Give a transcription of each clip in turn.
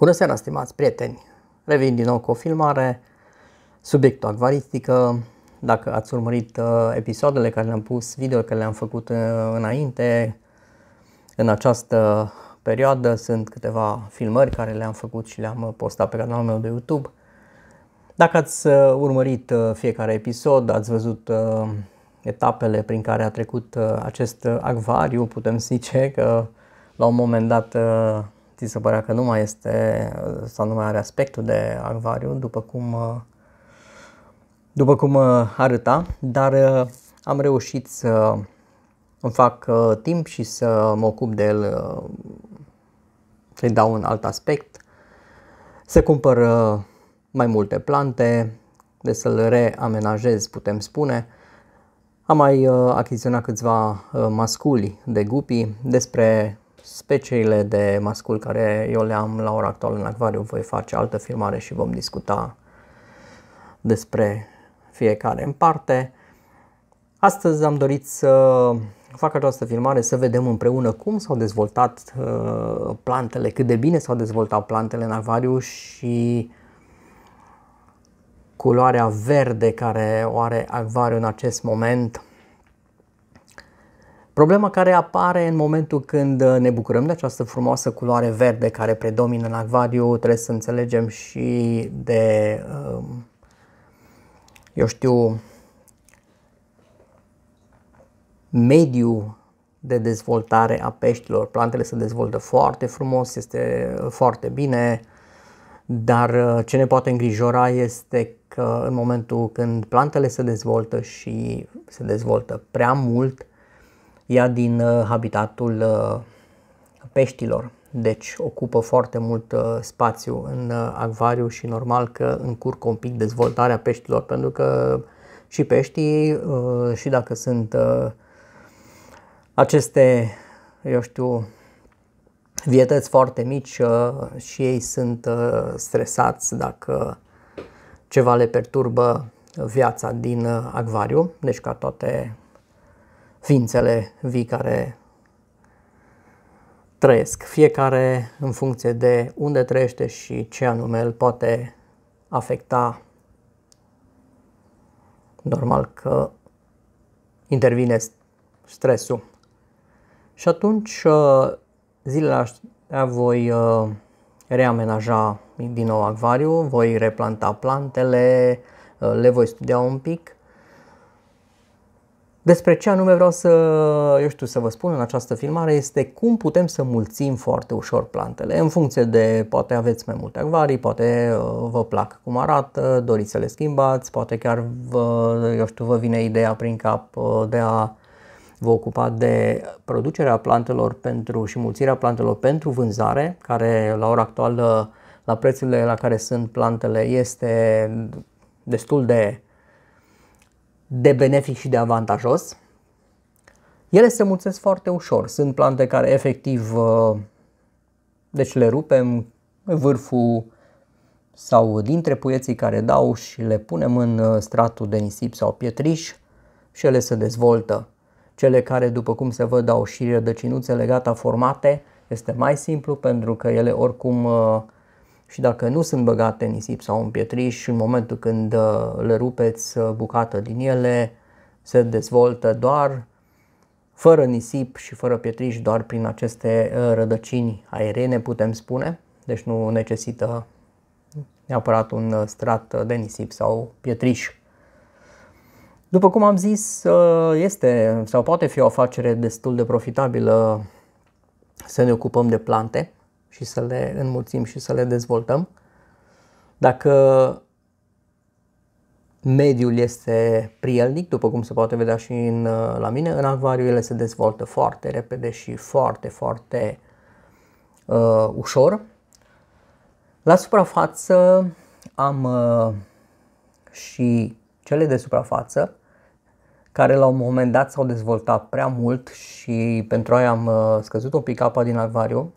Bună seara, stimați prieteni! Revin din nou cu o filmare, subiectul acvaristică. Dacă ați urmărit uh, episoadele care le-am pus, video care le-am făcut uh, înainte, în această perioadă sunt câteva filmări care le-am făcut și le-am uh, postat pe canalul meu de YouTube. Dacă ați urmărit fiecare episod, ați văzut etapele prin care a trecut acest acvariu, putem zice că la un moment dat ți se părea că nu mai este sau nu mai are aspectul de acvariu după cum, după cum uh, arăta, dar uh, am reușit să îmi fac uh, timp și să mă ocup de el, să-i dau un alt aspect, să cumpăr mai multe plante, de să-l reamenajez, putem spune. Am mai achiziționat câțiva masculi de gupi despre Speciile de mascul care eu le am la ora actuală în acvariu voi face altă filmare și vom discuta despre fiecare în parte. Astăzi am dorit să fac această filmare să vedem împreună cum s-au dezvoltat uh, plantele, cât de bine s-au dezvoltat plantele în acvariu și culoarea verde care o are acvariu în acest moment Problema care apare în momentul când uh, ne bucurăm de această frumoasă culoare verde care predomină în acvariu, trebuie să înțelegem și de, um, eu știu, mediu de dezvoltare a peștilor. Plantele se dezvoltă foarte frumos, este uh, foarte bine, dar uh, ce ne poate îngrijora este că în momentul când plantele se dezvoltă și se dezvoltă prea mult, ea din uh, habitatul uh, peștilor, deci ocupă foarte mult uh, spațiu în acvariu și normal că încurcă un pic dezvoltarea peștilor, pentru că și peștii, și dacă sunt aceste, eu știu, vietăți foarte mici și ei sunt stresați dacă ceva le perturbă viața din acvariu, deci ca toate ființele vii care trăiesc, fiecare în funcție de unde trăiește și ce anume îl poate afecta. Normal că intervine stresul. Și atunci uh, zilele astea voi uh, reamenaja din nou acvariu, voi replanta plantele, uh, le voi studia un pic despre ce anume vreau să, eu știu, să vă spun în această filmare este cum putem să mulțim foarte ușor plantele în funcție de, poate aveți mai multe acvarii, poate uh, vă plac cum arată, doriți să le schimbați, poate chiar vă, eu știu, vă vine ideea prin cap uh, de a vă ocupa de producerea plantelor pentru și mulțirea plantelor pentru vânzare, care la ora actuală, la prețurile la care sunt plantele, este destul de de benefic și de avantajos. Ele se mulțesc foarte ușor. Sunt plante care efectiv, uh, deci le rupem vârful sau dintre puieții care dau și le punem în uh, stratul de nisip sau pietriș și ele se dezvoltă. Cele care, după cum se văd, au și rădăcinuțele gata formate, este mai simplu pentru că ele oricum uh, și dacă nu sunt băgate în nisip sau în pietriș, în momentul când uh, le rupeți uh, bucată din ele, se dezvoltă doar fără nisip și fără pietriș, doar prin aceste uh, rădăcini aeriene, putem spune. Deci nu necesită neapărat un strat de nisip sau pietriș. După cum am zis, este sau poate fi o afacere destul de profitabilă să ne ocupăm de plante și să le înmulțim și să le dezvoltăm. Dacă mediul este prielnic, după cum se poate vedea și în, uh, la mine, în acvariu ele se dezvoltă foarte repede și foarte, foarte uh, ușor. La suprafață am uh, și cele de suprafață, care la un moment dat s-au dezvoltat prea mult și pentru aia am uh, scăzut un pic apa din acvariu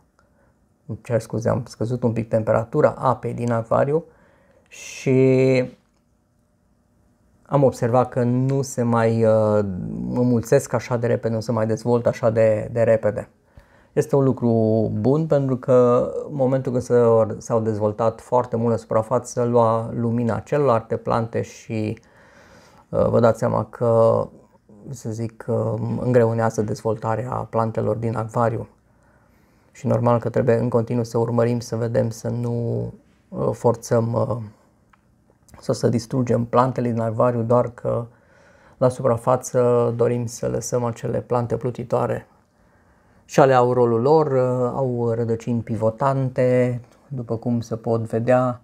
îmi cer scuze, am scăzut un pic temperatura apei din acvariu și am observat că nu se mai uh, înmulțesc așa de repede, nu se mai dezvoltă așa de, de repede. Este un lucru bun pentru că în momentul când s-au dezvoltat foarte mult la suprafață, lua lumina celorlalte plante și uh, vă dați seama că, să zic, um, îngreunează dezvoltarea plantelor din acvariu și normal că trebuie în continuu să urmărim, să vedem, să nu uh, forțăm uh, sau să distrugem plantele din alvariu doar că la suprafață dorim să lăsăm acele plante plutitoare. Și ale au rolul lor, uh, au rădăcini pivotante, după cum se pot vedea,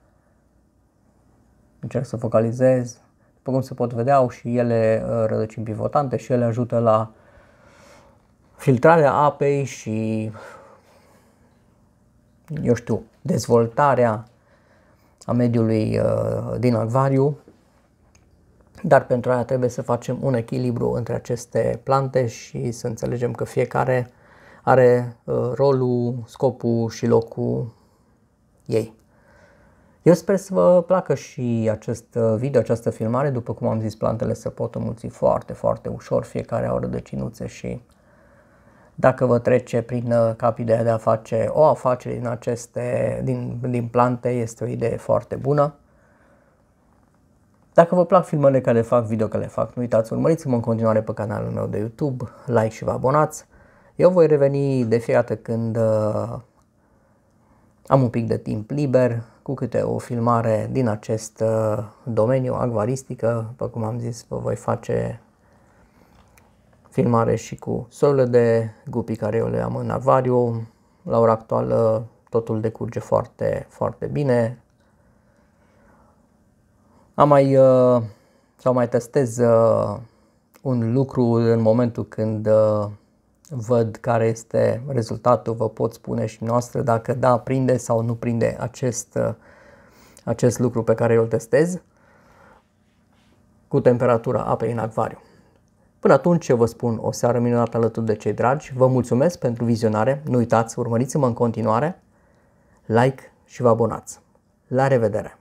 încerc să focalizez, după cum se pot vedea, au și ele rădăcini pivotante și ele ajută la filtrarea apei și eu știu, dezvoltarea a mediului uh, din acvariu, dar pentru aia trebuie să facem un echilibru între aceste plante și să înțelegem că fiecare are uh, rolul, scopul și locul ei. Eu sper să vă placă și acest uh, video, această filmare. După cum am zis, plantele se pot înmulți foarte, foarte ușor, fiecare de rădăcinuțe și dacă vă trece prin uh, cap ideea de a face o afacere din aceste, din, din plante, este o idee foarte bună. Dacă vă plac filmele care le fac, video care le fac, nu uitați, urmăriți-mă în continuare pe canalul meu de YouTube, like și vă abonați. Eu voi reveni de fiecare când când uh, am un pic de timp liber cu câte o filmare din acest uh, domeniu, acvaristică, după cum am zis, vă voi face filmare și cu solul de gupi care eu le am în acvariu. La ora actuală totul decurge foarte, foarte bine. Am mai, uh, sau mai testez uh, un lucru în momentul când uh, văd care este rezultatul, vă pot spune și noastră dacă da, prinde sau nu prinde acest, acest lucru pe care eu îl testez cu temperatura apei în acvariu. Până atunci, vă spun o seară minunată alături de cei dragi. Vă mulțumesc pentru vizionare. Nu uitați, urmăriți-mă în continuare. Like și vă abonați. La revedere!